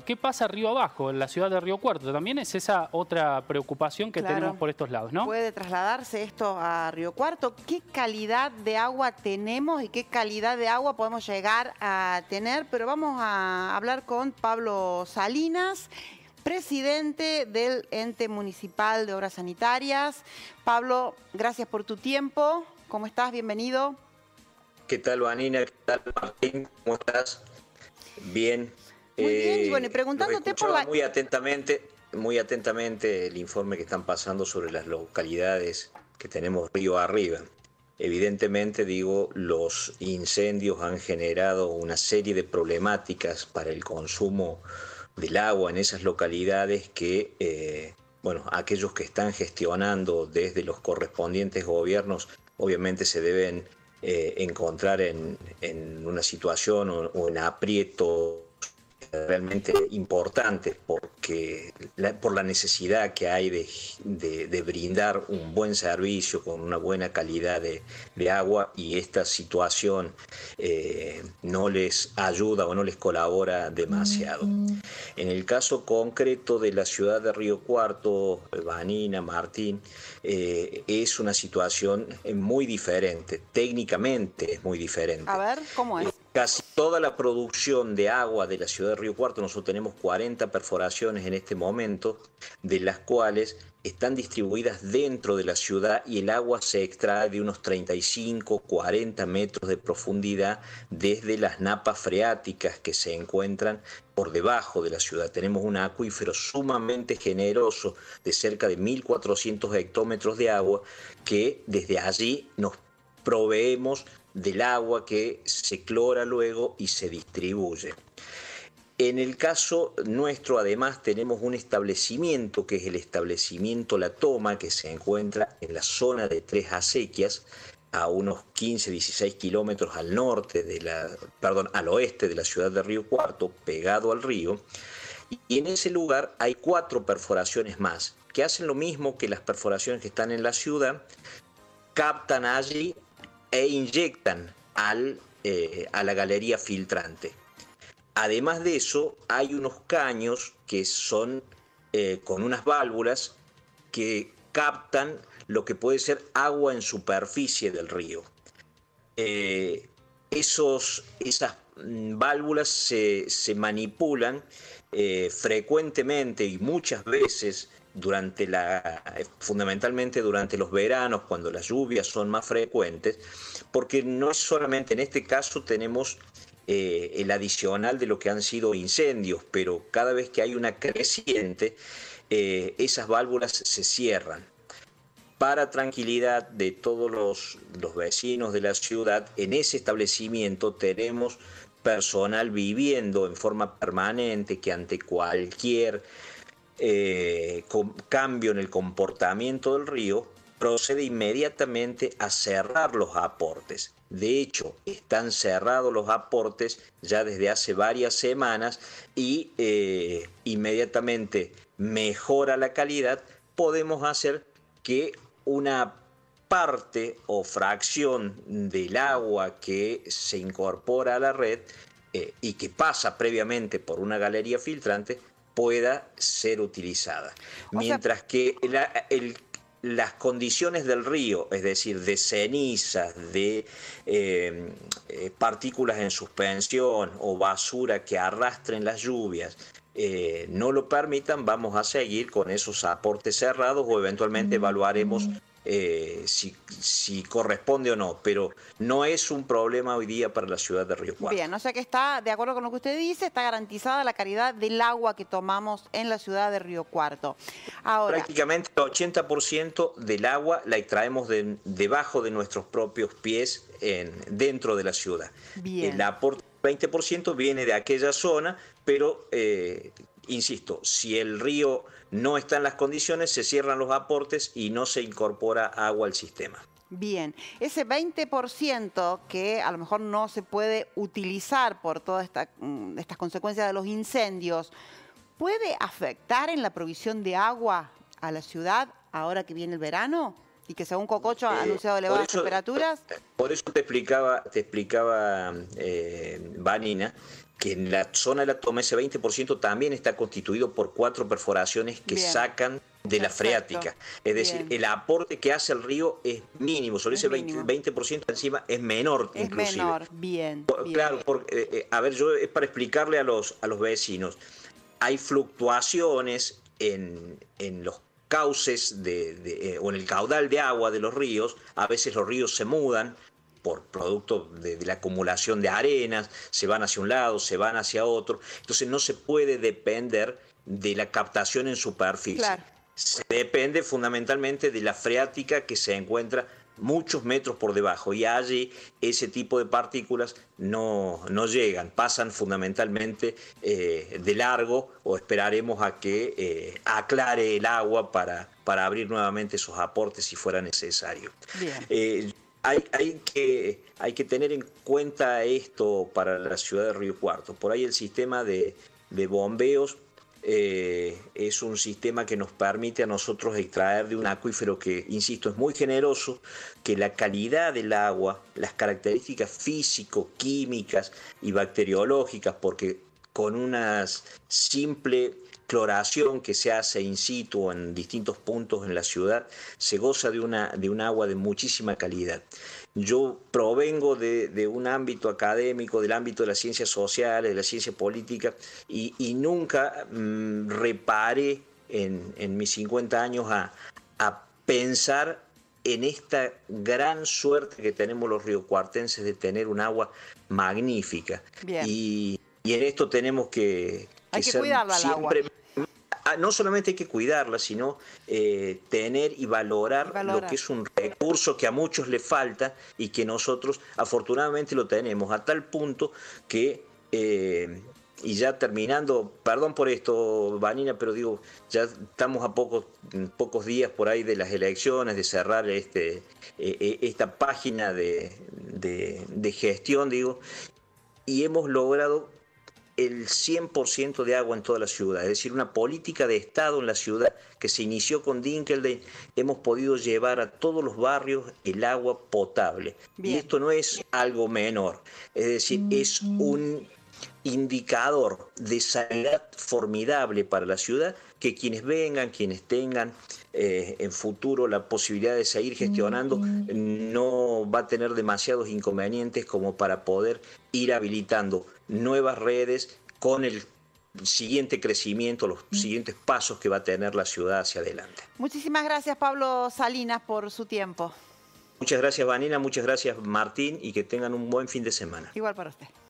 ¿Qué pasa río abajo, en la ciudad de Río Cuarto? También es esa otra preocupación que tenemos por estos lados, ¿no? Puede trasladarse esto a Río Cuarto. ¿Qué calidad de agua tenemos y qué calidad de agua podemos llegar a tener? Pero vamos a hablar con Pablo Salinas, presidente del ente municipal de obras sanitarias. Pablo, gracias por tu tiempo. ¿Cómo estás? Bienvenido. ¿Qué tal, Vanina? ¿Qué tal, Martín? ¿Cómo estás? Bien, muy eh, bueno, preguntándote por Muy atentamente, muy atentamente el informe que están pasando sobre las localidades que tenemos río arriba. Evidentemente, digo, los incendios han generado una serie de problemáticas para el consumo del agua en esas localidades que, eh, bueno, aquellos que están gestionando desde los correspondientes gobiernos, obviamente se deben eh, encontrar en, una situación o en aprieto realmente importantes porque por la necesidad que hay de, brindar un buen servicio con una buena calidad de, agua y esta situación eh, no les ayuda o no les colabora demasiado. En el caso concreto de la ciudad de Río Cuarto, Vanina, Martín, eh, es una situación eh, muy diferente, técnicamente es muy diferente. A ver, ¿cómo es? Casi toda la producción de agua de la ciudad de Río Cuarto, nosotros tenemos 40 perforaciones en este momento, de las cuales están distribuidas dentro de la ciudad y el agua se extrae de unos 35, 40 metros de profundidad desde las napas freáticas que se encuentran por debajo de la ciudad. Tenemos un acuífero sumamente generoso de cerca de 1.400 hectómetros de agua que desde allí nos proveemos del agua que se clora luego y se distribuye. En el caso nuestro, además, tenemos un establecimiento que es el establecimiento La Toma, que se encuentra en la zona de Tres Acequias, a unos 15, 16 kilómetros al norte de la, perdón, al oeste de la ciudad de Río Cuarto, pegado al río. Y en ese lugar hay cuatro perforaciones más, que hacen lo mismo que las perforaciones que están en la ciudad, captan allí e inyectan al, eh, a la galería filtrante. Además de eso, hay unos caños que son eh, con unas válvulas que captan lo que puede ser agua en superficie del río. Eh, esos, esas Mm, válvulas se, manipulan eh, frecuentemente y muchas veces durante la eh, fundamentalmente durante los veranos cuando las lluvias son más frecuentes porque no solamente en este caso tenemos eh, el adicional de lo que han sido incendios pero cada vez que hay una creciente esas válvulas se cierran para tranquilidad de todos los, vecinos de la ciudad, en ese establecimiento tenemos personal viviendo en forma permanente que ante cualquier eh, cambio en el comportamiento del río procede inmediatamente a cerrar los aportes. De hecho, están cerrados los aportes ya desde hace varias semanas y eh, inmediatamente mejora la calidad, podemos hacer que una parte o fracción del agua que se incorpora a la red eh, y que pasa previamente por una galería filtrante pueda ser utilizada. Mientras que las condiciones del río, es decir, de cenizas, de eh, eh, partículas en suspensión o basura que arrastren las lluvias, eh, no lo permitan, vamos a seguir con esos aportes cerrados o eventualmente evaluaremos eh, si, corresponde o no, pero no es un problema hoy día para la ciudad de Río Cuarto. Bien, o sea que está, de acuerdo con lo que usted dice, está garantizada la calidad del agua que tomamos en la ciudad de Río Cuarto. Ahora, Prácticamente el 80% del agua la extraemos de, debajo de nuestros propios pies dentro de la ciudad. Bien. El aporte 20% viene de aquella zona, pero eh, insisto, si el río no está en las condiciones, se cierran los aportes y no se incorpora agua al sistema. Bien, ese 20% que a lo mejor no se puede utilizar por todas esta, mm, estas consecuencias de los incendios, ¿puede afectar en la provisión de agua a la ciudad ahora que viene el verano? y que según Cococho ha eh, anunciado elevadas temperaturas. Eh, por eso te explicaba, te explicaba eh, Vanina, que en la zona de la toma ese 20% también está constituido por cuatro perforaciones que sacan de la freática. Es decir, el aporte que hace el río es mínimo, sobre ese 20%, encima es menor inclusive. menor. Bien. Claro, a ver, yo es para explicarle a los, a los vecinos. Hay fluctuaciones en, en los cauces de, eh, o en el caudal de agua de los ríos, a veces los ríos se mudan por producto de, la acumulación de arenas, se van hacia un lado, se van hacia otro, entonces no se puede depender de la captación en superficie. Se depende fundamentalmente de la freática que se encuentra muchos metros por debajo y allí ese tipo de partículas no, no llegan, pasan fundamentalmente eh, de largo o esperaremos a que eh, aclare el agua para, para abrir nuevamente esos aportes si fuera necesario. Eh, hay, que, hay que tener en cuenta esto para la ciudad de Río Cuarto. Por ahí el sistema de, de bombeos eh, es un sistema que nos permite a nosotros extraer de un acuífero que, insisto, es muy generoso, que la calidad del agua, las características físico-químicas y bacteriológicas, porque con una simple cloración que se hace in situ en distintos puntos en la ciudad, se goza de, una, de un agua de muchísima calidad. Yo provengo de, un ámbito académico, del ámbito de las ciencias sociales, de la ciencia política, y, nunca mm, reparé en, mis 50 años a, pensar en esta gran suerte que tenemos los riocuartenses de tener un agua magnífica. Y y en esto tenemos que, cuidarla ah, no solamente hay que cuidarla, sino eh, tener y valorar, lo que es un recurso que a muchos le falta y que nosotros afortunadamente lo tenemos, a tal punto que, eh, y ya terminando, perdón por esto, Vanina, pero digo, ya estamos a pocos, pocos días por ahí de las elecciones, de cerrar este, eh, esta página de, de gestión, digo, y hemos logrado el 100% de agua en toda la ciudad, es decir, una política de Estado en la ciudad que se inició con Dinkelde, hemos podido llevar a todos los barrios el agua potable. Y esto no es algo menor, es decir, mm, es mm. un indicador de salud formidable para la ciudad que quienes vengan, quienes tengan eh, en futuro la posibilidad de seguir mm, gestionando, no va a tener demasiados inconvenientes como para poder ir habilitando nuevas redes con el siguiente crecimiento, los siguientes pasos que va a tener la ciudad hacia adelante. Muchísimas gracias Pablo Salinas por su tiempo. Muchas gracias Vanina, muchas gracias Martín y que tengan un buen fin de semana. Igual para usted.